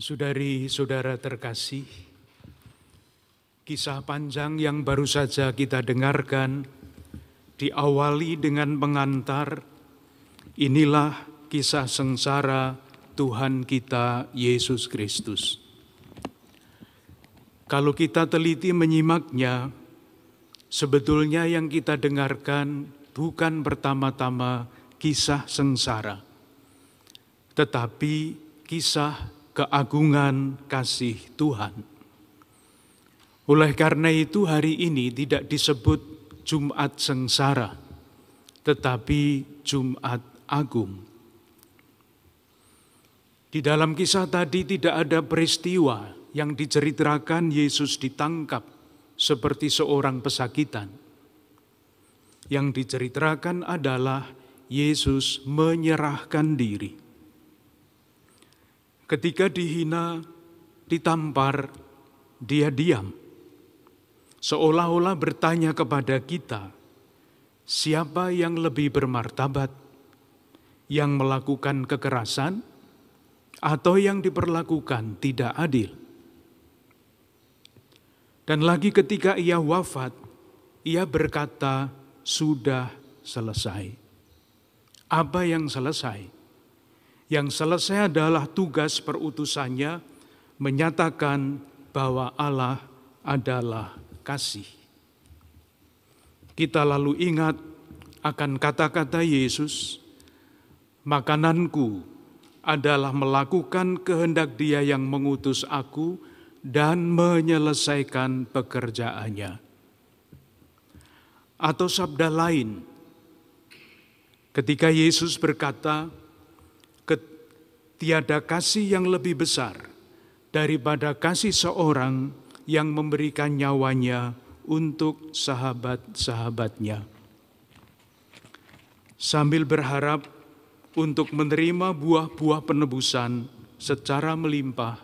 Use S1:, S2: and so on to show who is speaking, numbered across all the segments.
S1: Saudari-saudara terkasih, kisah panjang yang baru saja kita dengarkan diawali dengan pengantar inilah kisah sengsara Tuhan kita Yesus Kristus. Kalau kita teliti menyimaknya, sebetulnya yang kita dengarkan bukan pertama-tama kisah sengsara, tetapi kisah keagungan kasih Tuhan. Oleh karena itu hari ini tidak disebut Jumat sengsara, tetapi Jumat Agung. Di dalam kisah tadi tidak ada peristiwa yang diceritakan Yesus ditangkap seperti seorang pesakitan. Yang diceritakan adalah Yesus menyerahkan diri Ketika dihina, ditampar, dia diam. Seolah-olah bertanya kepada kita, siapa yang lebih bermartabat? Yang melakukan kekerasan atau yang diperlakukan tidak adil? Dan lagi ketika ia wafat, ia berkata, sudah selesai. Apa yang selesai? Yang selesai adalah tugas perutusannya menyatakan bahwa Allah adalah kasih. Kita lalu ingat akan kata-kata Yesus, "Makananku adalah melakukan kehendak Dia yang mengutus Aku dan menyelesaikan pekerjaannya." Atau sabda lain, ketika Yesus berkata, tiada kasih yang lebih besar daripada kasih seorang yang memberikan nyawanya untuk sahabat-sahabatnya. Sambil berharap untuk menerima buah-buah penebusan secara melimpah,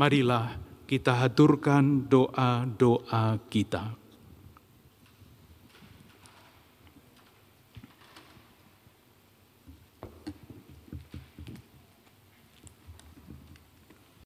S1: marilah kita haturkan doa-doa kita.